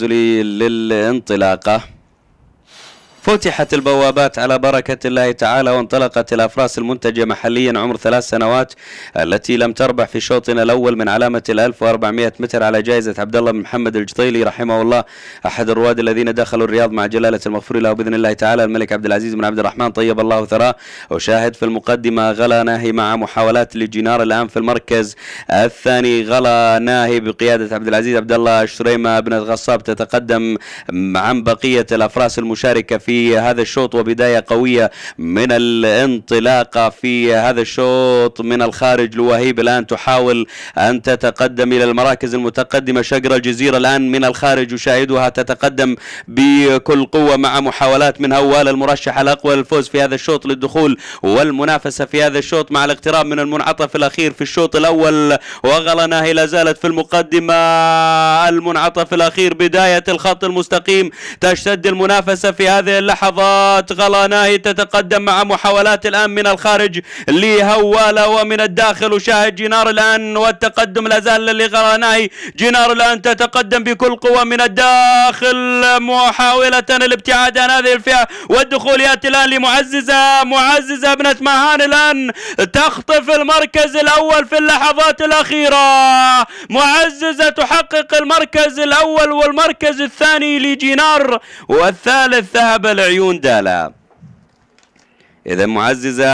للانطلاقة فتحت البوابات على بركة الله تعالى وانطلقت الأفراس المنتجة محليا عمر ثلاث سنوات التي لم تربح في شوطنا الأول من علامة ال 1400 متر على جائزة عبد الله بن محمد الجطيلي رحمه الله أحد الرواد الذين دخلوا الرياض مع جلالة المغفور له بإذن الله تعالى الملك عبد العزيز بن عبد الرحمن طيب الله ثراه وشاهد في المقدمة غلا ناهي مع محاولات لجينار الآن في المركز الثاني غلا ناهي بقيادة عبد العزيز عبد الله شريمة بن الغصاب تتقدم عن بقية الأفراس المشاركة في في هذا الشوط وبداية قوية من الانطلاقة في هذا الشوط من الخارج لوهيب الآن تحاول أن تتقدم إلى المراكز المتقدمة شقر الجزيرة الآن من الخارج يشاهدها تتقدم بكل قوة مع محاولات من هوال المرشح الأقوى للفوز في هذا الشوط للدخول والمنافسة في هذا الشوط مع الاقتراب من المنعطف الأخير في الشوط الأول وغلناه لا زالت في المقدمة المنعطف الأخير بداية الخط المستقيم تشتد المنافسة في هذه اللحظة. لحظات ناهي تتقدم مع محاولات الآن من الخارج لهوالة ومن الداخل وشاهد جنار الآن والتقدم لازال ناهي جنار الآن تتقدم بكل قوة من الداخل محاولة الابتعاد عن هذه الفئة والدخول يأتي الآن لمعززة معززة ابنة مهان الآن تخطف المركز الأول في اللحظات الأخيرة معززة تحقق المركز الأول والمركز الثاني لجنار والثالث ذهب العيون دالا إذا معززة